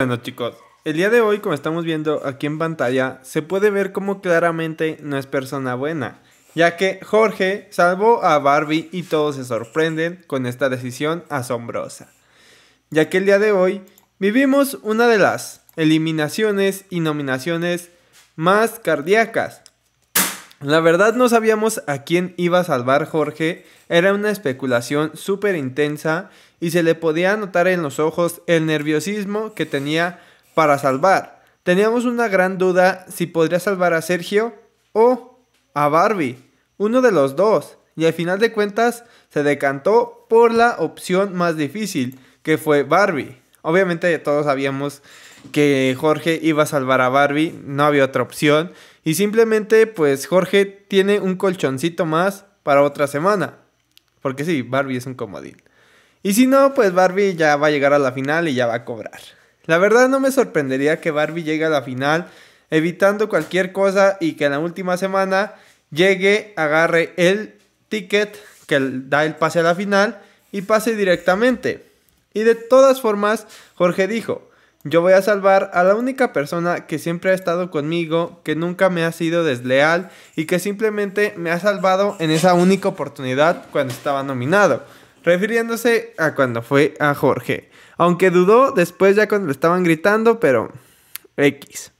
Bueno chicos, el día de hoy como estamos viendo aquí en pantalla, se puede ver cómo claramente no es persona buena, ya que Jorge salvó a Barbie y todos se sorprenden con esta decisión asombrosa. Ya que el día de hoy vivimos una de las eliminaciones y nominaciones más cardíacas, la verdad no sabíamos a quién iba a salvar Jorge, era una especulación súper intensa y se le podía notar en los ojos el nerviosismo que tenía para salvar. Teníamos una gran duda si podría salvar a Sergio o a Barbie, uno de los dos, y al final de cuentas se decantó por la opción más difícil, que fue Barbie. Obviamente todos sabíamos que Jorge iba a salvar a Barbie, no había otra opción y simplemente, pues Jorge tiene un colchoncito más para otra semana. Porque sí, Barbie es un comodín. Y si no, pues Barbie ya va a llegar a la final y ya va a cobrar. La verdad no me sorprendería que Barbie llegue a la final evitando cualquier cosa y que en la última semana llegue, agarre el ticket que da el pase a la final y pase directamente. Y de todas formas, Jorge dijo, yo voy a salvar a la única persona que siempre ha estado conmigo, que nunca me ha sido desleal y que simplemente me ha salvado en esa única oportunidad cuando estaba nominado, refiriéndose a cuando fue a Jorge. Aunque dudó después ya cuando le estaban gritando, pero X.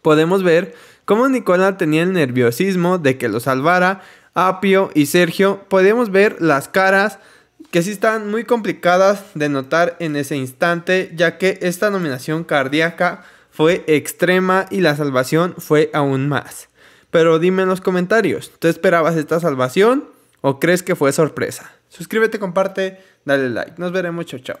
Podemos ver cómo Nicola tenía el nerviosismo de que lo salvara, Apio y Sergio, podemos ver las caras que sí están muy complicadas de notar en ese instante, ya que esta nominación cardíaca fue extrema y la salvación fue aún más. Pero dime en los comentarios, ¿tú esperabas esta salvación o crees que fue sorpresa? Suscríbete, comparte, dale like. Nos veremos, chao, chao.